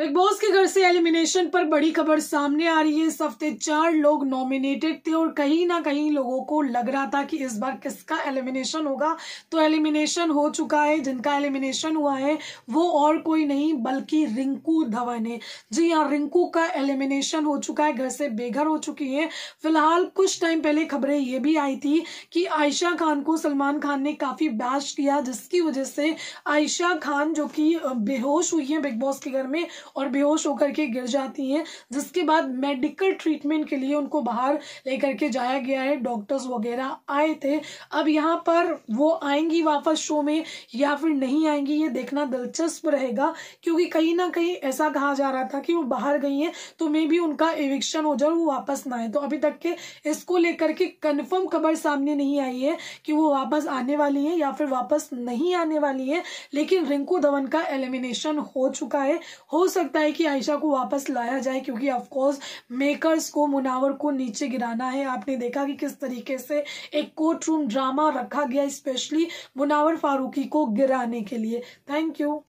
big boss के घर से एलिमिनेशन पर बड़ी खबर सामने आ रही है इस हफ्ते चार लोग नॉमिनेटेड थे और कहीं ना कहीं लोगों को लग रहा था कि इस बार किसका एलिमिनेशन होगा तो एलिमिनेशन हो चुका है जिनका एलिमिनेशन हुआ है वो और कोई नहीं बल्कि रिंकू धवन है जी हाँ रिंकू का एलिमिनेशन हो चुका है घर से बेघर हो चुकी है फिलहाल कुछ टाइम पहले खबरें ये भी आई थी कि आयशा खान को सलमान खान ने काफ़ी बैश किया जिसकी वजह से आयशा खान जो कि बेहोश हुई है बिग बॉस के घर में और बेहोश होकर के गिर जाती हैं जिसके बाद मेडिकल ट्रीटमेंट के लिए उनको बाहर लेकर के जाया गया है डॉक्टर्स वगैरह आए थे अब यहाँ पर वो आएंगी वापस शो में या फिर नहीं आएंगी ये देखना दिलचस्प रहेगा क्योंकि कहीं ना कहीं ऐसा कहा जा रहा था कि वो बाहर गई हैं तो मे भी उनका एविक्शन हो जाए वो वापस ना आए तो अभी तक के इसको लेकर के कन्फर्म खबर सामने नहीं आई है कि वो वापस आने वाली है या फिर वापस नहीं आने वाली है लेकिन रिंकू धवन का एलिमिनेशन हो चुका है हो सकता है कि आयशा को वापस लाया जाए क्योंकि ऑफकोर्स मेकर्स को मुनावर को नीचे गिराना है आपने देखा कि किस तरीके से एक कोर्ट रूम ड्रामा रखा गया स्पेशली मुनावर फारूकी को गिराने के लिए थैंक यू